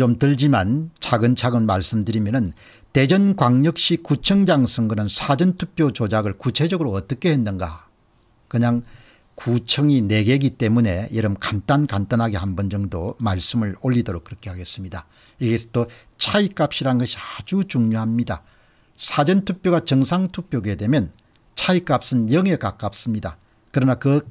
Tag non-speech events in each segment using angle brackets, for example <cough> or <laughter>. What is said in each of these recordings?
좀 들지만 차근차근 말씀드리면 대전광역시 구청장 선거는 사전투표 조작을 구체적으로 어떻게 했는가 그냥 구청이 4개이기 때문에 여름 간단간단하게 한 번 정도 말씀을 올리도록 그렇게 하겠습니다. 이게 또 차이값이란 것이 아주 중요합니다. 사전투표가 정상투표게 되면 차이값은 0에 가깝습니다. 그러나 그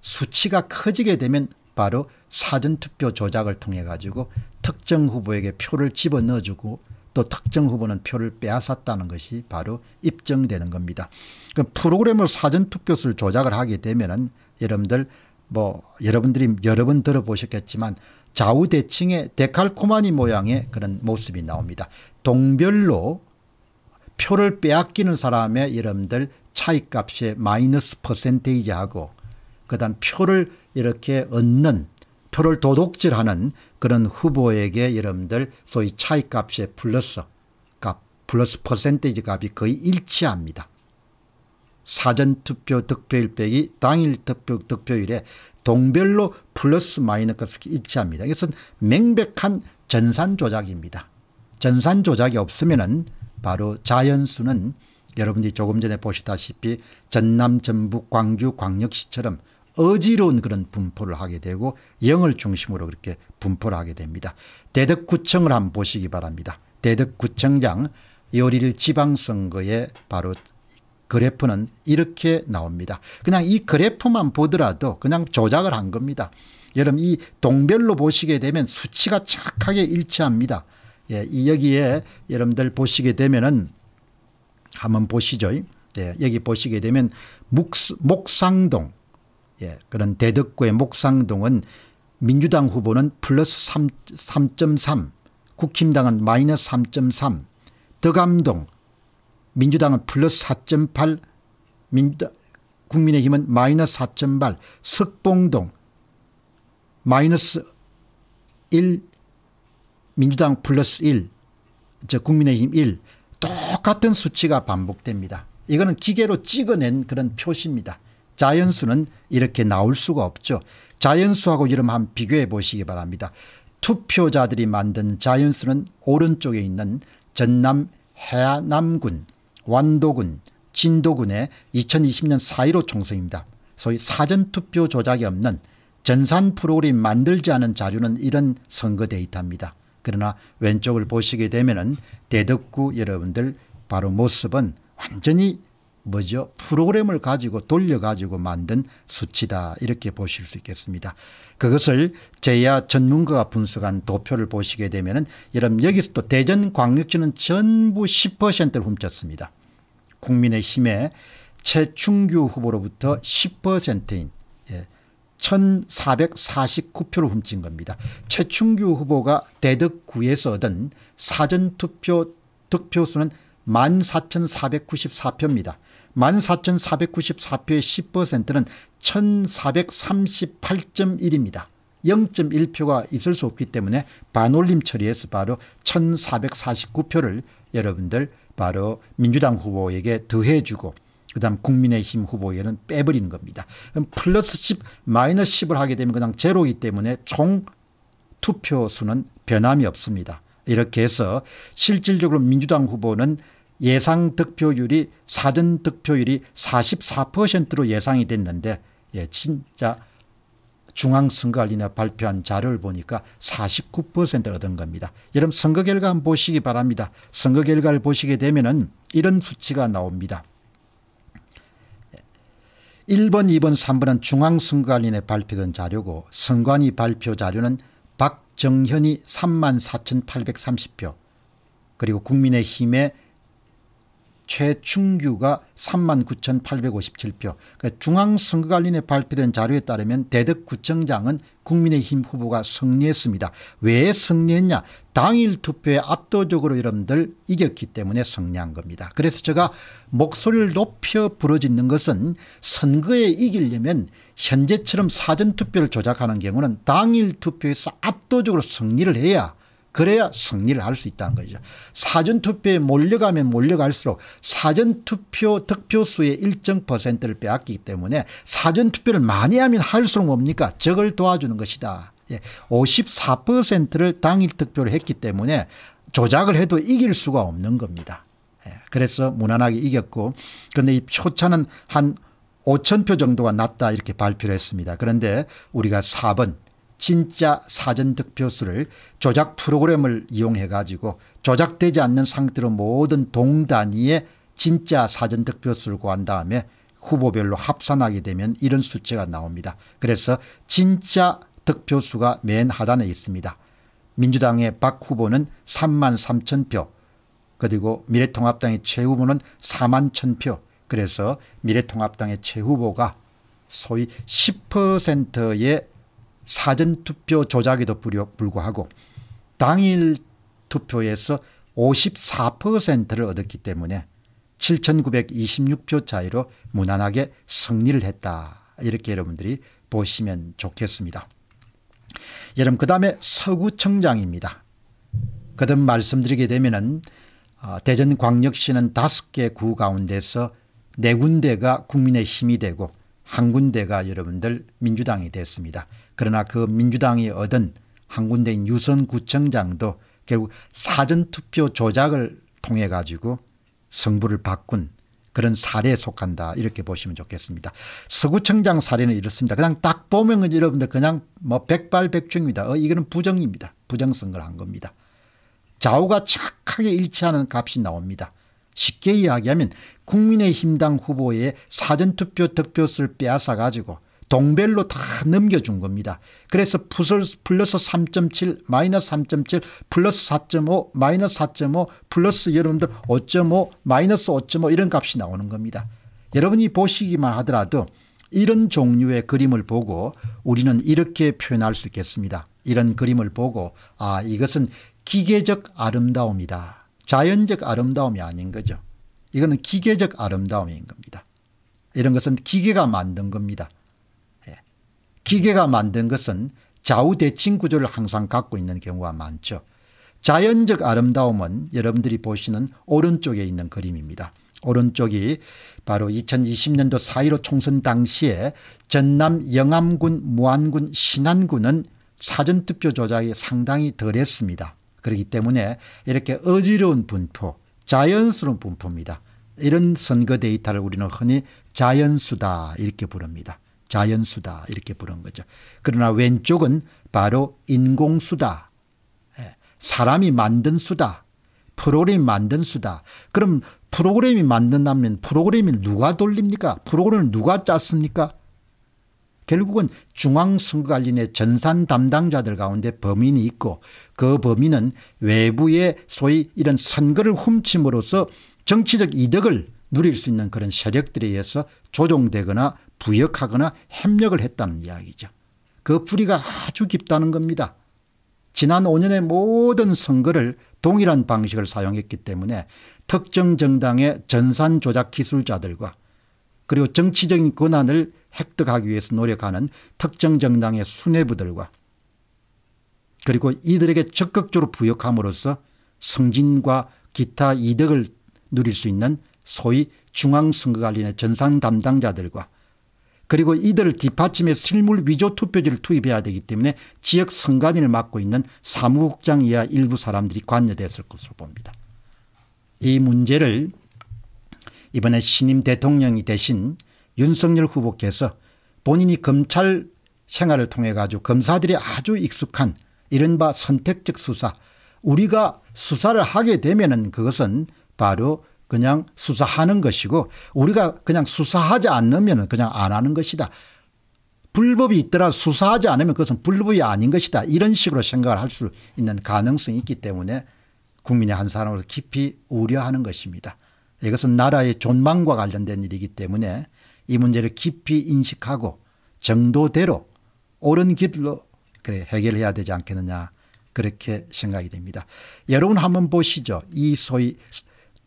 수치가 커지게 되면 바로 사전투표 조작을 통해 가지고 특정 후보에게 표를 집어넣어주고 또 특정 후보는 표를 빼앗았다는 것이 바로 입증되는 겁니다. 그 프로그램을 사전투표수를 조작을 하게 되면은 여러분들 뭐 여러분들이 여러 번 들어보셨겠지만 좌우대칭의 데칼코마니 모양의 그런 모습이 나옵니다. 동별로 표를 빼앗기는 사람의 여러분들 차이값의 마이너스 퍼센테이지하고 그다음 표를 이렇게 얻는 표를 도둑질하는 그런 후보에게 여러분들 소위 차이 값의 플러스 값, 플러스 퍼센테이지 값이 거의 일치합니다. 사전투표 득표일 빼기 당일 득표, 득표일에 동별로 플러스 마이너스 값이 일치합니다. 이것은 명백한 전산 조작입니다. 전산 조작이 없으면은 바로 자연수는 여러분들이 조금 전에 보시다시피 전남, 전북, 광주, 광역시처럼 어지러운 그런 분포를 하게 되고 영을 중심으로 그렇게 분포를 하게 됩니다. 대덕구청을 한번 보시기 바랍니다. 대덕구청장 요리를 지방선거에 바로 그래프는 이렇게 나옵니다. 그냥 이 그래프만 보더라도 그냥 조작을 한 겁니다. 여러분 이 동별로 보시게 되면 수치가 착하게 일치합니다. 예, 이 여기에 여러분들 보시게 되면은 한번 보시죠. 예, 여기 보시게 되면 묵, 목상동 예, 그런 대덕구의 목상동은 민주당 후보는 플러스 3.3 국힘당은 마이너스 3.3더감동 민주당은 플러스 4.8 민주당 국민의힘은 마이너스 4.8 석봉동 마이너스 1 민주당 플러스 1 국민의힘 1 똑같은 수치가 반복됩니다. 이거는 기계로 찍어낸 그런 표시입니다. 자연수는 이렇게 나올 수가 없죠. 자연수하고 이름 한 비교해 보시기 바랍니다. 투표자들이 만든 자연수는 오른쪽에 있는 전남 해남군, 완도군, 진도군의 2020년 4.15 총선입니다. 소위 사전투표 조작이 없는 전산 프로그램 만들지 않은 자료는 이런 선거 데이터입니다. 그러나 왼쪽을 보시게 되면 은 대덕구 여러분들 바로 모습은 완전히 뭐죠? 프로그램을 가지고 돌려가지고 만든 수치다 이렇게 보실 수 있겠습니다. 그것을 제야 전문가가 분석한 도표를 보시게 되면 여러분 여기서 또 대전광역시는 전부 10%를 훔쳤습니다. 국민의힘의 최충규 후보로부터 10%인 1449표를 예, 훔친 겁니다. 최충규 후보가 대덕구에서 얻은 사전투표 득표수는 14,494표입니다. 14,494표의 10%는 1,438.1입니다. 0.1표가 있을 수 없기 때문에 반올림 처리해서 바로 1,449표를 여러분들 바로 민주당 후보에게 더해주고 그 다음 국민의힘 후보에는 빼버리는 겁니다. 그럼 플러스 10 마이너스 10을 하게 되면 그냥 제로이기 때문에 총 투표수는 변함이 없습니다. 이렇게 해서 실질적으로 민주당 후보는 예상 득표율이 사전 득표율이 44%로 예상이 됐는데 예, 진짜 중앙선거관리나 발표한 자료를 보니까 49% 얻은 겁니다. 여러분 선거 결과 한번 보시기 바랍니다. 선거 결과를 보시게 되면 은 이런 수치가 나옵니다. 1번, 2번, 3번은 중앙선거관리에 발표된 자료고 선관위 발표 자료는 박정현이 34,830표 그리고 국민의힘의 최충규가 39,857표. 그러니까 중앙선거관리에 발표된 자료에 따르면 대덕구청장은 국민의힘 후보가 승리했습니다. 왜 승리했냐 당일 투표에 압도적으로 여러분들 이겼기 때문에 승리한 겁니다. 그래서 제가 목소리를 높여 부러짓는 것은 선거에 이기려면 현재처럼 사전투표를 조작하는 경우는 당일 투표에서 압도적으로 승리를 해야 그래야 승리를 할 수 있다는 거죠. 사전투표에 몰려가면 몰려갈수록 사전투표 득표수의 일정 퍼센트를 빼앗기기 때문에 사전투표를 많이 하면 할수록 뭡니까? 적을 도와주는 것이다. 54%를 예, 당일 득표를 했기 때문에 조작을 해도 이길 수가 없는 겁니다. 예, 그래서 무난하게 이겼고 그런데 이 표차는 한 5천 표 정도가 낮다 이렇게 발표를 했습니다. 그런데 우리가 4번 진짜 사전 득표수를 조작 프로그램을 이용해 가지고 조작되지 않는 상태로 모든 동단위의 진짜 사전 득표수를 구한 다음에 후보별로 합산하게 되면 이런 수치가 나옵니다. 그래서 진짜 득표수가 맨 하단에 있습니다. 민주당의 박 후보는 3만 3천 표 그리고 미래통합당의 최 후보는 4만 천표 그래서 미래통합당의 최 후보가 소위 10%의 사전투표 조작에도 불구하고 당일 투표에서 54%를 얻었기 때문에 7,926표 차이로 무난하게 승리를 했다. 이렇게 여러분들이 보시면 좋겠습니다. 여러분 그 다음에 서구청장입니다. 그든 말씀드리게 되면은 아, 대전광역시는 다개구 가운데서 네 군데가 국민의 힘이 되고 한 군데가 여러분들 민주당이 됐습니다. 그러나 그 민주당이 얻은 한 군데인 유선구청장도 결국 사전투표 조작을 통해 가지고 성부를 바꾼 그런 사례에 속한다 이렇게 보시면 좋겠습니다. 서구청장 사례는 이렇습니다. 그냥 딱 보면 여러분들 그냥 뭐 백발백중입니다. 어, 이거는 부정입니다. 부정선거를 한 겁니다. 좌우가 착하게 일치하는 값이 나옵니다. 쉽게 이야기하면 국민의힘당 후보의 사전투표 득표수를 빼앗아 가지고 동별로 다 넘겨준 겁니다. 그래서 플러스 3.7 마이너스 3.7 플러스 4.5 마이너스 4.5 플러스 여러분들 5.5 마이너스 5.5 이런 값이 나오는 겁니다. 여러분이 보시기만 하더라도 이런 종류의 그림을 보고 우리는 이렇게 표현할 수 있겠습니다. 이런 그림을 보고 아 이것은 기계적 아름다움이다. 자연적 아름다움이 아닌 거죠. 이거는 기계적 아름다움인 겁니다. 이런 것은 기계가 만든 겁니다. 기계가 만든 것은 좌우대칭 구조를 항상 갖고 있는 경우가 많죠. 자연적 아름다움은 여러분들이 보시는 오른쪽에 있는 그림입니다. 오른쪽이 바로 2020년도 4.15 총선 당시에 전남 영암군 무안군 신안군은 사전투표 조작이 상당히 덜했습니다. 그렇기 때문에 이렇게 어지러운 분포 자연스러운 분포입니다. 이런 선거 데이터를 우리는 흔히 자연수다 이렇게 부릅니다. 자연수다 이렇게 부른 거죠. 그러나 왼쪽은 바로 인공수다. 예, 사람이 만든 수다. 프로그램이 만든 수다. 그럼 프로그램이 만든다면 프로그램이 누가 돌립니까? 프로그램을 누가 짰습니까? 결국은 중앙선거관리의 전산 담당자들 가운데 범인이 있고 그 범인은 외부의 소위 이런 선거를 훔침으로써 정치적 이득을 누릴 수 있는 그런 세력들에 의해서 조종되거나 부역하거나 협력을 했다는 이야기죠. 그 뿌리가 아주 깊다는 겁니다. 지난 5년의 모든 선거를 동일한 방식을 사용했기 때문에 특정 정당의 전산 조작 기술자들과 그리고 정치적인 권한을 획득하기 위해서 노력하는 특정 정당의 수뇌부들과 그리고 이들에게 적극적으로 부역함으로써 성진과 기타 이득을 누릴 수 있는 소위 중앙선거관리의 전산 담당자들과 그리고 이들을 뒷받침해 실물 위조 투표지를 투입해야 되기 때문에 지역 선관위를 맡고 있는 사무국장 이하 일부 사람들이 관여됐을 것으로 봅니다. 이 문제를 이번에 신임 대통령이 대신 윤석열 후보께서 본인이 검찰 생활을 통해 가지고 검사들이 아주 익숙한 이른바 선택적 수사 우리가 수사를 하게 되면 은 그것은 바로 그냥 수사하는 것이고 우리가 그냥 수사하지 않으면 그냥 안 하는 것이다. 불법이 있더라 수사하지 않으면 그것은 불법이 아닌 것이다. 이런 식으로 생각을 할 수 있는 가능성이 있기 때문에 국민의 한 사람으로 깊이 우려하는 것입니다. 이것은 나라의 존망과 관련된 일이기 때문에 이 문제를 깊이 인식하고 정도대로 옳은 길로 그래 해결해야 되지 않겠느냐 그렇게 생각이 됩니다. 여러분 한번 보시죠. 이 소위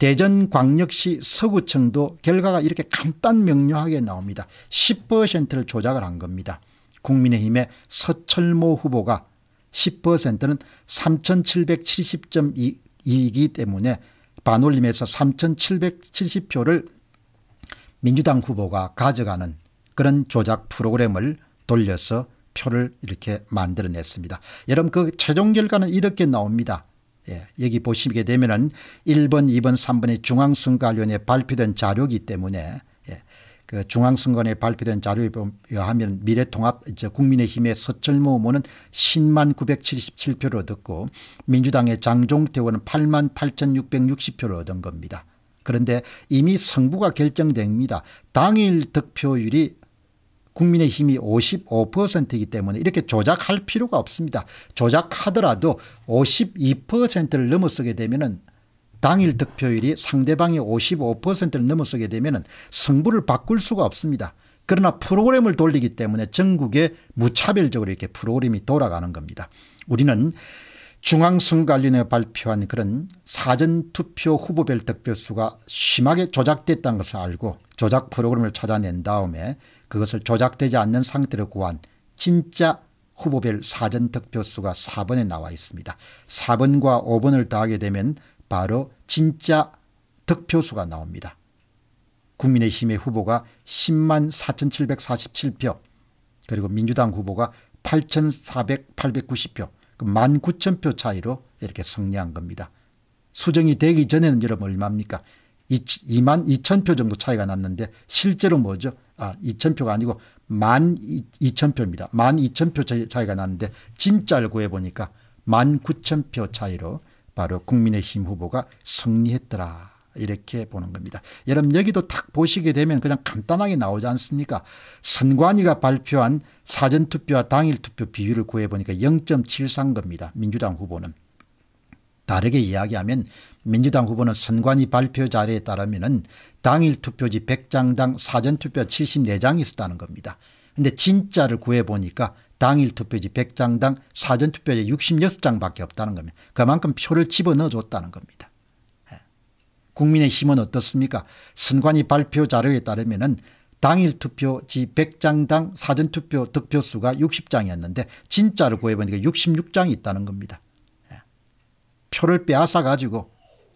대전광역시 서구청도 결과가 이렇게 간단 명료하게 나옵니다. 10%를 조작을 한 겁니다. 국민의힘의 서철모 후보가 10%는 3,770.2이기 때문에 반올림에서 3,770표를 민주당 후보가 가져가는 그런 조작 프로그램을 돌려서 표를 이렇게 만들어냈습니다. 여러분 그 최종 결과는 이렇게 나옵니다. 예, 여기 보시게 되면은 1번, 2번, 3번의 중앙선거관련에 발표된 자료이기 때문에 예, 그 중앙선거에 발표된 자료에 의하면 미래통합 이제 국민의힘의 서철모 의원은 10만 977표를 얻었고 민주당의 장종태 의원은 8만 8,660표를 얻은 겁니다. 그런데 이미 승부가 결정됩니다. 당일 득표율이 국민의힘이 55%이기 때문에 이렇게 조작할 필요가 없습니다. 조작하더라도 52%를 넘어서게 되면은 당일 득표율이 상대방의 55%를 넘어서게 되면은 승부를 바꿀 수가 없습니다. 그러나 프로그램을 돌리기 때문에 전국에 무차별적으로 이렇게 프로그램이 돌아가는 겁니다. 우리는 중앙선관위원회 발표한 그런 사전투표 후보별 득표수가 심하게 조작됐다는 것을 알고 조작 프로그램을 찾아낸 다음에 그것을 조작되지 않는 상태로 구한 진짜 후보별 사전 득표수가 4번에 나와 있습니다. 4번과 5번을 더하게 되면 바로 진짜 득표수가 나옵니다. 국민의힘의 후보가 10만 4,747표 그리고 민주당 후보가 8,490표 19,000표 그 차이로 이렇게 승리한 겁니다. 수정이 되기 전에는 여러분 얼마입니까? 2만 2 0표 정도 차이가 났는데 실제로 뭐죠? 아, 2,000표가 아니고 12,000표입니다. 12,000표 차이가 났는데 진짜를 구해보니까 19,000표 차이로 바로 국민의힘 후보가 승리했더라. 이렇게 보는 겁니다. 여러분 여기도 딱 보시게 되면 그냥 간단하게 나오지 않습니까? 선관위가 발표한 사전투표와 당일투표 비율을 구해보니까 0.73 겁니다. 민주당 후보는. 다르게 이야기하면 민주당 후보는 선관위 발표 자료에 따르면 당일 투표지 100장당 사전투표 74장이 있었다는 겁니다. 근데 진짜를 구해보니까 당일 투표지 100장당 사전투표지 66장밖에 없다는 겁니다. 그만큼 표를 집어넣어줬다는 겁니다. 예. 국민의힘은 어떻습니까? 선관위 발표 자료에 따르면 당일 투표지 100장당 사전투표 득표수가 60장이었는데 진짜를 구해보니까 66장이 있다는 겁니다. 예. 표를 빼앗아가지고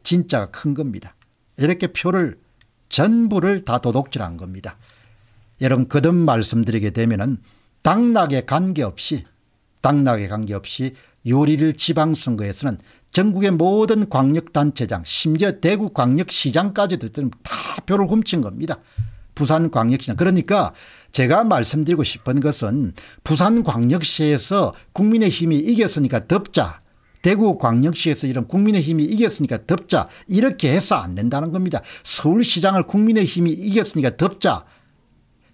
진짜가 큰 겁니다. 이렇게 표를 전부를 다 도둑질한 겁니다. 여러분 거듭 말씀드리게 되면 은 당락에 관계없이 당락에 관계없이 요리를 지방선거에서는 전국의 모든 광역단체장 심지어 대구광역시장까지도 다 표를 훔친 겁니다. 부산광역시장 그러니까 제가 말씀드리고 싶은 것은 부산광역시에서 국민의힘이 이겼으니까 덮자 대구 광역시에서 이런 국민의힘이 이겼으니까 덮자 이렇게 해서 안 된다는 겁니다. 서울시장을 국민의힘이 이겼으니까 덮자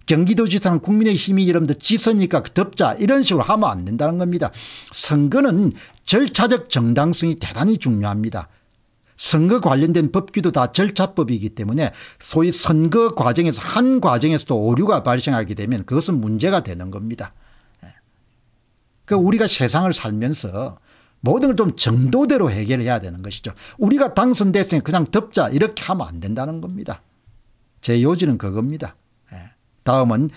경기도지사는 국민의힘이 여러분들 지서니까 덮자 그 이런 식으로 하면 안 된다는 겁니다. 선거는 절차적 정당성이 대단히 중요합니다. 선거 관련된 법규도 다 절차법이기 때문에 소위 선거 과정에서 한 과정에서도 오류가 발생하게 되면 그것은 문제가 되는 겁니다. 그 우리가 세상을 살면서 모든 걸 좀 정도대로 해결해야 되는 것이죠. 우리가 당선됐으니 그냥 덮자 이렇게 하면 안 된다는 겁니다. 제 요지는 그겁니다. 예. 다음은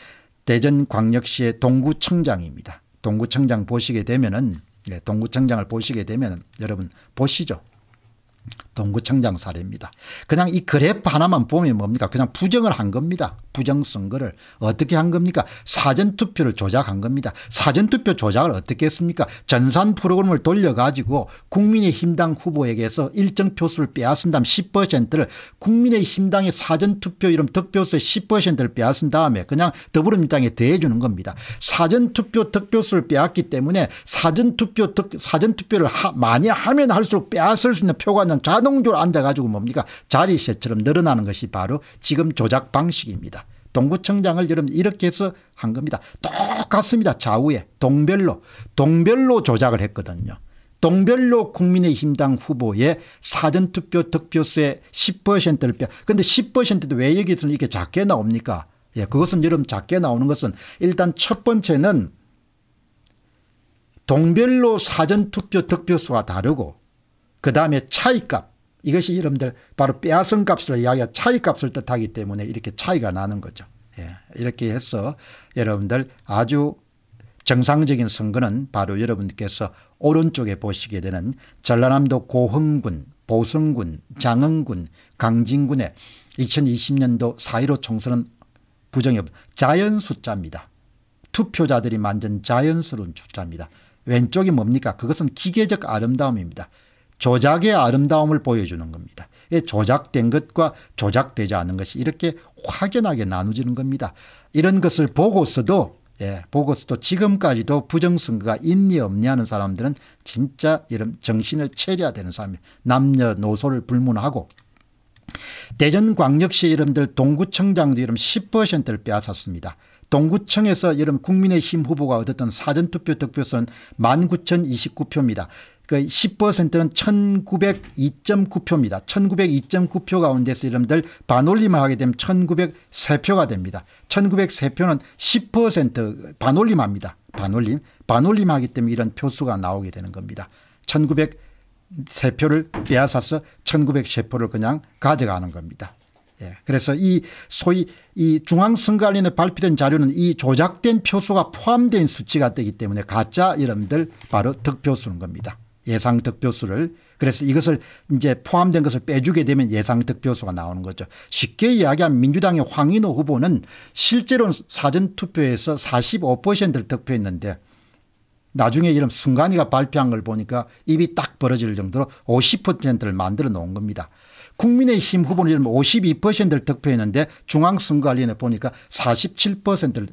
대전광역시의 동구청장입니다. 동구청장 보시게 되면은 예, 동구청장을 보시게 되면 여러분 보시죠. 동구청장 사례입니다. 그냥 이 그래프 하나만 보면 뭡니까? 그냥 부정을 한 겁니다. 부정선거를. 어떻게 한 겁니까? 사전투표를 조작한 겁니다. 사전투표 조작을 어떻게 했습니까? 전산 프로그램을 돌려가지고 국민의힘당 후보에게서 일정 표수를 빼앗은 다음 10%를 국민의힘당의 사전투표 이름 득표수의 10%를 빼앗은 다음에 그냥 더불어민주당에 대해주는 겁니다. 사전투표 득표수를 빼앗기 때문에 사전투표 득, 사전투표를 하, 많이 하면 할수록 빼앗을 수 있는 표가 는 자동 자동적로 앉아가지고 뭡니까 자리새처럼 늘어나는 것이 바로 지금 조작 방식입니다. 동구청장을 여러분 이렇게 해서 한 겁니다. 똑같습니다. 좌우에 동별로 동별로 조작을 했거든요. 동별로 국민의힘당 후보의 사전투표 득표수의 10%를 빼. 근데 10%도 왜 여기서는 이렇게 작게 나옵니까? 예, 그것은 여러분 작게 나오는 것은 일단 첫 번째는 동별로 사전투표 득표수가 다르고 그 다음에 차이값 이것이 여러분들 바로 빼앗은 값을 이야기하 차이값을 뜻하기 때문에 이렇게 차이가 나는 거죠. 예. 이렇게 해서 여러분들 아주 정상적인 선거는 바로 여러분께서 오른쪽에 보시게 되는 전라남도 고흥군, 보성군, 장흥군, 강진군의 2020년도 4.15 총선은 부정이 자연 숫자입니다. 투표자들이 만든 자연스러운 숫자입니다. 왼쪽이 뭡니까? 그것은 기계적 아름다움입니다. 조작의 아름다움을 보여주는 겁니다. 예, 조작된 것과 조작되지 않은 것이 이렇게 확연하게 나누지는 겁니다. 이런 것을 보고서도 예, 보고서도 지금까지도 부정선거가 있니 없니 하는 사람들은 진짜 이런 정신을 체려야 되는 사람이 남녀노소를 불문하고 대전광역시 이름들 동구청장도 이름 10%를 빼앗았습니다. 동구청에서 이름 국민의힘 후보가 얻었던 사전투표 득표수는 19,029표입니다. 그 10%는 1902.9표입니다. 1902.9표 가운데서 여러분들 반올림을 하게 되면 1903표가 됩니다. 1903표는 10% 반올림합니다. 반올림. 반올림하기 때문에 이런 표수가 나오게 되는 겁니다. 1903표를 빼앗아서 1903표를 그냥 가져가는 겁니다. 예. 그래서 이 소위 이 중앙선거관련에 발표된 자료는 이 조작된 표수가 포함된 수치가 되기 때문에 가짜 여러분들 바로 득표수는 겁니다. 예상 득표수를 그래서 이것을 이제 포함된 것을 빼주게 되면 예상 득표수가 나오는 거죠. 쉽게 이야기하면 민주당의 황인호 후보는 실제로는 사전투표에서 45%를 득표했는데 나중에 이런 순간이가 발표한 걸 보니까 입이 딱 벌어질 정도로 50%를 만들어 놓은 겁니다. 국민의힘 후보는 52%를 득표했는데 중앙선거관리원에 보니까 47%를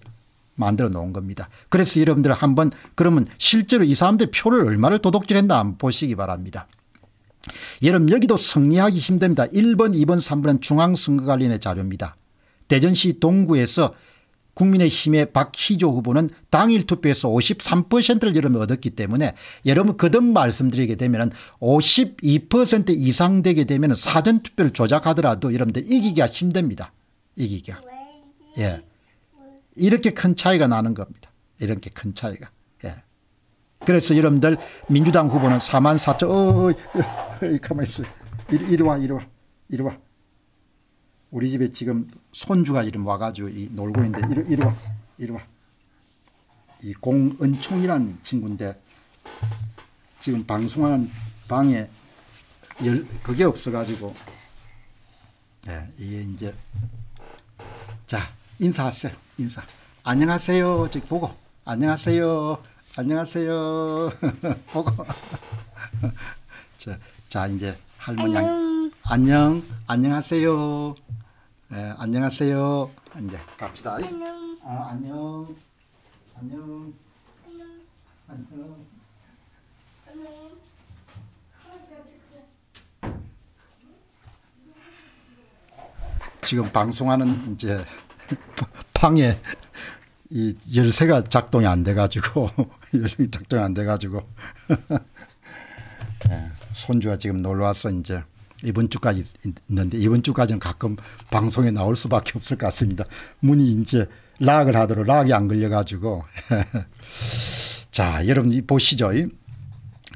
만들어 놓은 겁니다. 그래서 여러분들 한번 그러면 실제로 이 사람들 표를 얼마를 도둑질했나 한번 보시기 바랍니다. 여러분 여기도 승리하기 힘듭니다. 1번 2번 3번은 중앙선거관리의 자료입니다. 대전시 동구에서 국민의힘의 박희조 후보는 당일 투표에서 53%를 여러분 얻었기 때문에 여러분 거듭 말씀드리게 되면 은52% 이상 되게 되면 사전투표를 조작하더라도 여러분들 이기기가 힘듭니다. 이기기가. 예. 이렇게 큰 차이가 나는 겁니다. 이렇게 큰 차이가. 예. 그래서 여러분들 민주당 후보는 4만 4천 어, 어, 가만 있어. 이리, 이리 와 이리 와 이리 와. 우리 집에 지금 손주가 이름 와가지고 이 놀고 있는데 이리, 이리 와 이리 와. 이 공은총이라는 친구인데 지금 방송하는 방에 열, 그게 없어가지고 예, 이게 이제 자 인사하세요. 인사. 안녕하세요. 저기 보고. 안녕하세요. 안녕하세요. <laughs> 보고. <laughs> 자, 자 이제 할머니 안녕. 안녕. 안녕하세요. 네, 안녕하세요. 이제 갑시다. 안녕. 아, 안녕. 안녕. 안녕. 안녕. 지금 방송하는 이제 방에 이 열쇠가 작동이 안 돼가지고 <laughs> 열쇠 작동이 안 돼가지고 <laughs> 예, 손주가 지금 놀러 와서 이제 이번 주까지 있는데 이번 주까지는 가끔 방송에 나올 수밖에 없을 것 같습니다. 문이 이제 락을 하도록 락이 안 걸려가지고 <laughs> 자 여러분 보시죠.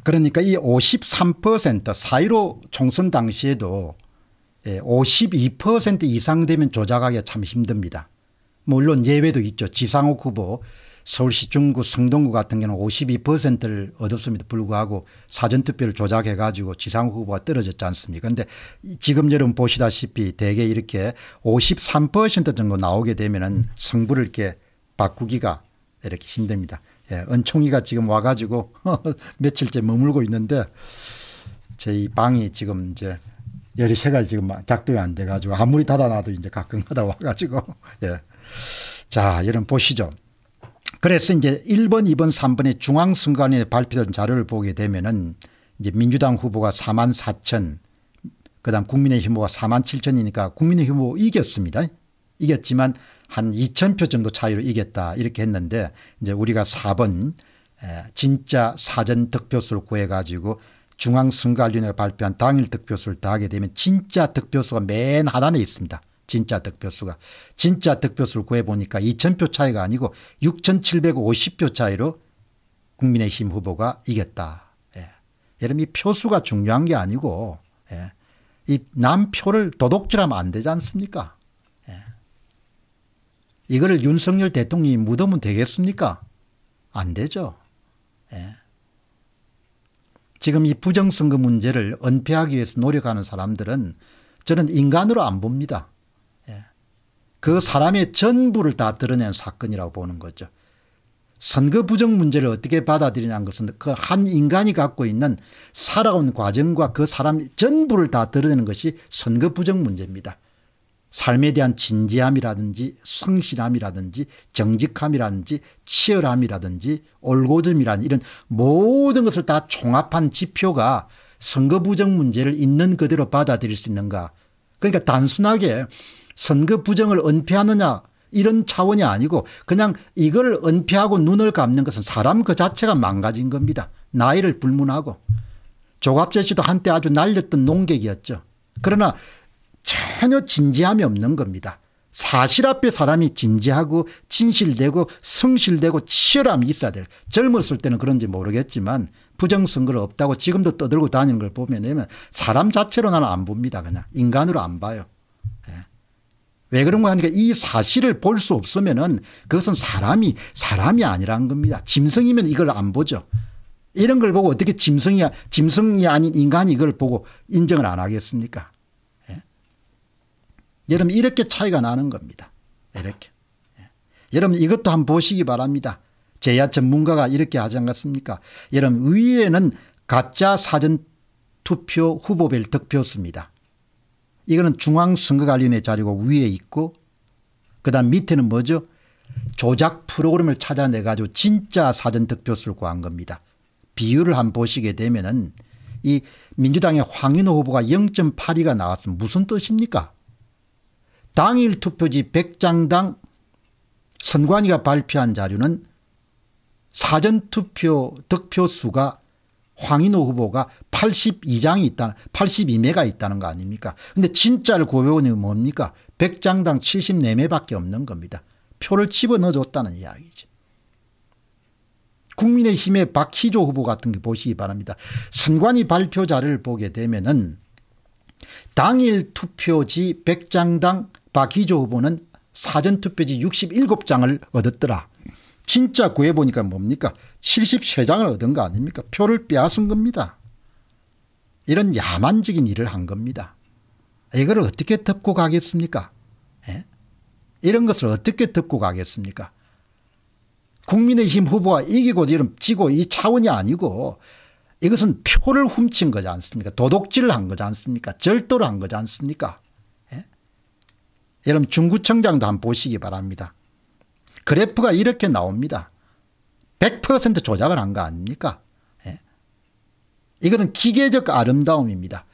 그러니까 이 53% 사이로 총선 당시에도 52% 예, 이상 되면 조작하기가 참 힘듭니다. 물론 뭐 예외도 있죠. 지상욱 후보 서울시 중구 성동구 같은 경우는 52%를 얻었음에도 불구하고 사전투표를 조작해 가지고 지상욱 후보가 떨어졌지 않습니까 그런데 지금 여러분 보시다시피 대개 이렇게 53% 정도 나오게 되면 은 성부를 이렇게 바꾸기가 이렇게 힘듭니다. 예, 은총이가 지금 와가지고 <laughs> 며칠째 머물고 있는데 저희 방이 지금 이제 열쇠가 지금 작동이 안 돼가지고 아무리 닫아놔도 이제 가끔가다 와가지고 <laughs> 예. 자, 여러분 보시죠. 그래서 이제 1번, 2번, 3번의 중앙선관위에 발표된 자료를 보게 되면은 이제 민주당 후보가 4만 4천, 그 다음 국민의힘 후가 4만 7천이니까 국민의힘 후 이겼습니다. 이겼지만 한 2천 표 정도 차이로 이겼다 이렇게 했는데 이제 우리가 4번 진짜 사전 득표수를 구해가지고 중앙선관위원회가 발표한 당일 득표수를 다하게 되면 진짜 득표수가 맨 하단에 있습니다. 진짜 득표수가. 진짜 득표수를 구해보니까 2,000표 차이가 아니고 6,750표 차이로 국민의힘 후보가 이겼다. 예. 여러분 이 표수가 중요한 게 아니고 예. 이 남표를 도둑질하면 안 되지 않습니까? 예. 이거를 윤석열 대통령이 묻으면 되겠습니까? 안 되죠. 예. 지금 이 부정선거 문제를 은폐하기 위해서 노력하는 사람들은 저는 인간으로 안 봅니다. 그 사람의 전부를 다 드러낸 사건이라고 보는 거죠. 선거 부정 문제를 어떻게 받아들이는 것은 그 한 인간이 갖고 있는 살아온 과정과 그 사람 전부를 다 드러내는 것이 선거 부정 문제입니다. 삶에 대한 진지함이라든지 성실함이라든지 정직함이라든지 치열함이라든지 올고점이라는 이런 모든 것을 다 종합한 지표가 선거 부정 문제를 있는 그대로 받아들일 수 있는가. 그러니까 단순하게 선거 부정을 은폐하느냐 이런 차원이 아니고 그냥 이걸 은폐하고 눈을 감는 것은 사람 그 자체가 망가진 겁니다. 나이를 불문하고 조갑재 씨도 한때 아주 날렸던 농객이었죠. 그러나 전혀 진지함이 없는 겁니다. 사실 앞에 사람이 진지하고 진실되고 성실되고 치열함이 있어야 될 젊었을 때는 그런지 모르겠지만 부정선거를 없다고 지금도 떠들고 다니는 걸 보면 사람 자체로 나는 안 봅니다. 그냥 인간으로 안 봐요. 왜 그런가 하니까 이 사실을 볼 수 없으면은 그것은 사람이 사람이 아니라는 겁니다. 짐승이면 이걸 안 보죠. 이런 걸 보고 어떻게 짐승이 짐승이 아닌 인간이 이걸 보고 인정을 안 하겠습니까? 예. 여러분 이렇게 차이가 나는 겁니다. 이렇게. 예. 여러분 이것도 한번 보시기 바랍니다. 제야 전문가가 이렇게 하지 않겠습니까? 여러분 위에는 가짜 사전 투표 후보별 득표수입니다. 이거는 중앙선거관리위원회 자리고 위에 있고 그다음 밑에는 뭐죠? 조작 프로그램을 찾아내 가지고 진짜 사전 득표수를 구한 겁니다. 비율을 한번 보시게 되면은 이 민주당의 황인호 후보가 0.82가 나왔으면 무슨 뜻입니까? 당일 투표지 100장당 선관위가 발표한 자료는 사전투표 득표수가 황인호 후보가 82장이 있다, 82매가 있다는 거 아닙니까? 근데 진짜를 고백원이 뭡니까? 100장당 74매밖에 없는 겁니다. 표를 집어넣어줬다는 이야기죠. 국민의힘의 박희조 후보 같은 게 보시기 바랍니다. 선관위 발표 자를 보게 되면은 당일 투표지 100장당 박희조 후보는 사전투표지 67장을 얻었더라. 진짜 구해보니까 뭡니까? 73장을 얻은 거 아닙니까? 표를 빼앗은 겁니다. 이런 야만적인 일을 한 겁니다. 이걸 어떻게 덮고 가겠습니까? 예? 이런 것을 어떻게 덮고 가겠습니까? 국민의힘 후보가 이기고 이런 지고 이 차원이 아니고 이것은 표를 훔친 거지 않습니까? 도덕질을한 거지 않습니까? 절도를 한 거지 않습니까? 예? 여러분 중구청장도 한번 보시기 바랍니다. 그래프가 이렇게 나옵니다. 100% 조작을 한 거 아닙니까? 예. 이거는 기계적 아름다움입니다.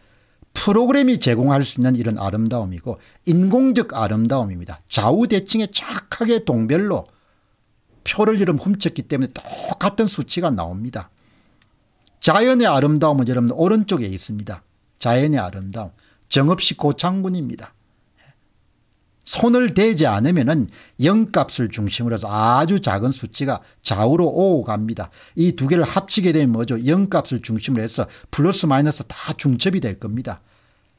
프로그램이 제공할 수 있는 이런 아름다움이고 인공적 아름다움입니다. 좌우대칭에 착하게 동별로 표를 이름 훔쳤기 때문에 똑같은 수치가 나옵니다. 자연의 아름다움은 여러분 오른쪽에 있습니다. 자연의 아름다움. 정읍시 고창군입니다. 손을 대지 않으면은 0값을 중심으로 해서 아주 작은 수치가 좌우로 오갑니다. 이 두 개를 합치게 되면 뭐죠? 0값을 중심으로 해서 플러스 마이너스 다 중첩이 될 겁니다.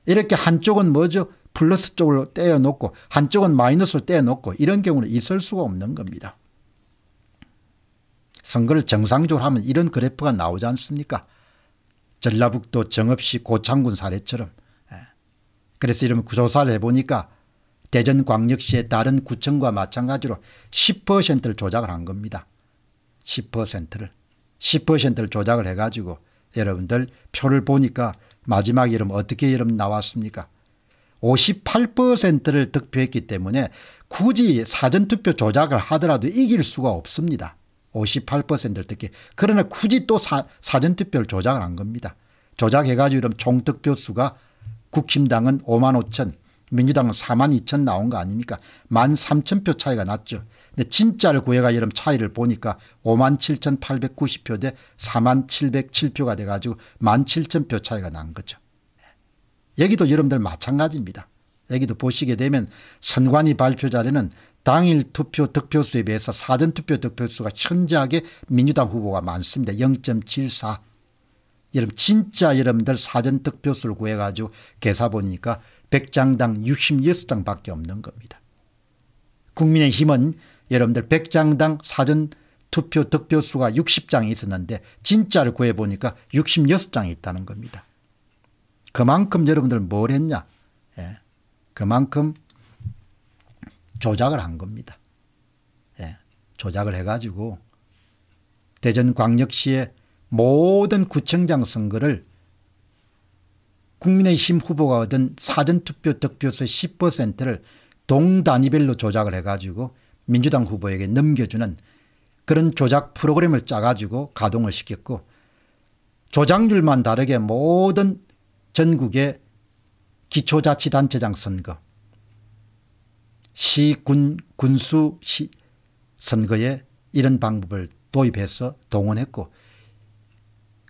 이렇게 한쪽은 뭐죠? 플러스 쪽을 떼어놓고 한쪽은 마이너스를 떼어놓고 이런 경우는 있을 수가 없는 겁니다. 선거를 정상적으로 하면 이런 그래프가 나오지 않습니까? 전라북도 정읍시 고창군 사례처럼. 예. 그래서 이런 구조사를 해보니까 대전광역시에 다른 구청과 마찬가지로 10%를 조작을 한 겁니다. 10%를. 10%를 조작을 해가지고 여러분들 표를 보니까 마지막 이름 어떻게 이름 나왔습니까? 58%를 득표했기 때문에 굳이 사전투표 조작을 하더라도 이길 수가 없습니다. 58%를 득해. 그러나 굳이 또 사, 사전투표를 조작을 한 겁니다. 조작해가지고 이런 총득표수가 국힘당은 5만 5천, 민주당은 4만 2천 나온 거 아닙니까? 1만 3천 표 차이가 났죠. 근데 진짜를 구해가 여름 차이를 보니까 5만 7천 890표 대 4만 707표가 돼가지고 1만 7천 표 차이가 난 거죠. 여기도 여러분들 마찬가지입니다. 여기도 보시게 되면 선관위 발표 자료는 당일 투표 득표수에 비해서 사전투표 득표수가 현저하게 민주당 후보가 많습니다. 0.74 여러분 진짜 여러분들 사전 득표수를 구해가지고 계사 보니까 100장당 66장밖에 없는 겁니다. 국민의힘은 여러분들 100장당 사전 투표 득표수가 60장이 있었는데 진짜를 구해보니까 66장이 있다는 겁니다. 그만큼 여러분들 뭘 했냐. 예. 그만큼 조작을 한 겁니다. 예. 조작을 해가지고 대전광역시에 모든 구청장 선거를 국민의힘 후보가 얻은 사전투표 득표수 의 10%를 동단위별로 조작을 해가지고 민주당 후보에게 넘겨주는 그런 조작 프로그램을 짜가지고 가동을 시켰고 조작률만 다르게 모든 전국의 기초자치단체장 선거 시, 군, 군수 시 선거에 이런 방법을 도입해서 동원했고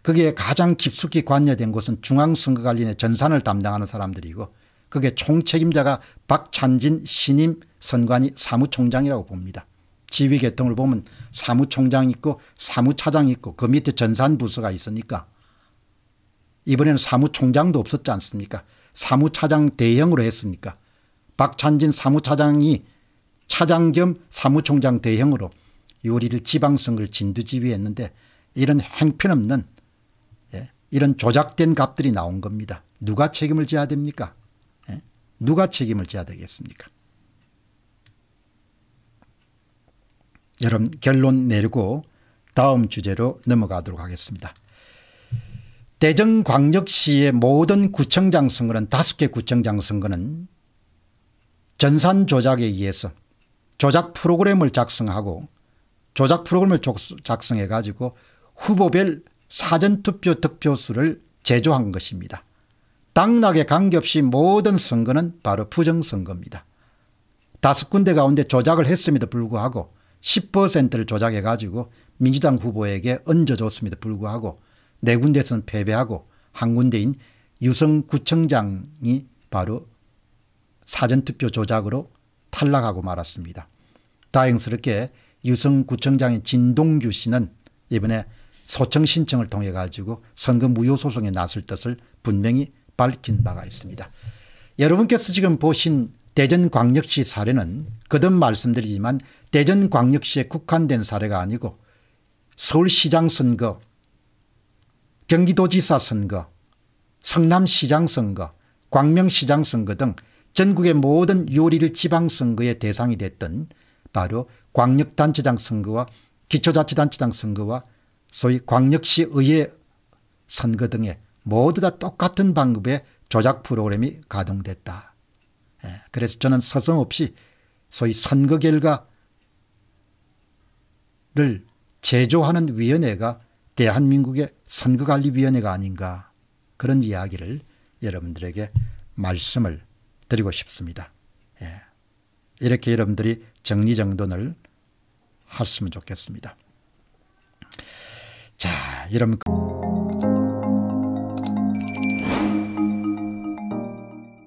그게 가장 깊숙이 관여된 곳은 중앙선거관리의 전산을 담당하는 사람들이고 그게 총책임자가 박찬진 신임 선관위 사무총장이라고 봅니다. 지휘계통을 보면 사무총장 있고 사무차장 있고 그 밑에 전산부서가 있으니까 이번에는 사무총장도 없었지 않습니까 사무차장 대형으로 했으니까 박찬진 사무차장이 차장 겸 사무총장 대형으로 요리를 지방선거를 진두지휘했는데 이런 행편없는 이런 조작된 값들이 나온 겁니다. 누가 책임을 져야 됩니까? 예? 누가 책임을 져야 되겠습니까? 여러분 결론 내리고 다음 주제로 넘어가도록 하겠습니다. 대전광역시의 모든 구청장 선거는 다섯 개 구청장 선거는 전산 조작에 의해서 조작 프로그램을 작성하고 조작 프로그램을 작성해 가지고 후보별 사전투표 득표수를 제조한 것입니다. 당락에 관계없이 모든 선거는 바로 부정선거입니다. 다섯 군데 가운데 조작을 했음에도 불구하고 10%를 조작해 가지고 민주당 후보에게 얹어줬음에도 불구하고 네 군데에서는 패배하고 한 군데인 유성구청장이 바로 사전투표 조작으로 탈락하고 말았습니다. 다행스럽게 유성구청장인 진동규 씨는 이번에 소청 신청을 통해 가지고 선거 무효 소송에 나설 뜻을 분명히 밝힌 바가 있습니다. 여러분께서 지금 보신 대전광역시 사례는 거듭 말씀드리지만 대전광역시에 국한된 사례가 아니고 서울시장 선거, 경기도지사 선거, 성남시장 선거, 광명시장 선거 등 전국의 모든 6월 1 지방선거의 대상이 됐던 바로 광역단체장 선거와 기초자치단체장 선거와 소위 광역시의회 선거 등에 모두 다 똑같은 방법의 조작 프로그램이 가동됐다. 예, 그래서 저는 서슴없이 소위 선거 결과를 제조하는 위원회가 대한민국의 선거관리위원회가 아닌가 그런 이야기를 여러분들에게 말씀을 드리고 싶습니다. 예, 이렇게 여러분들이 정리정돈을 했으면 좋겠습니다. 자, 이러면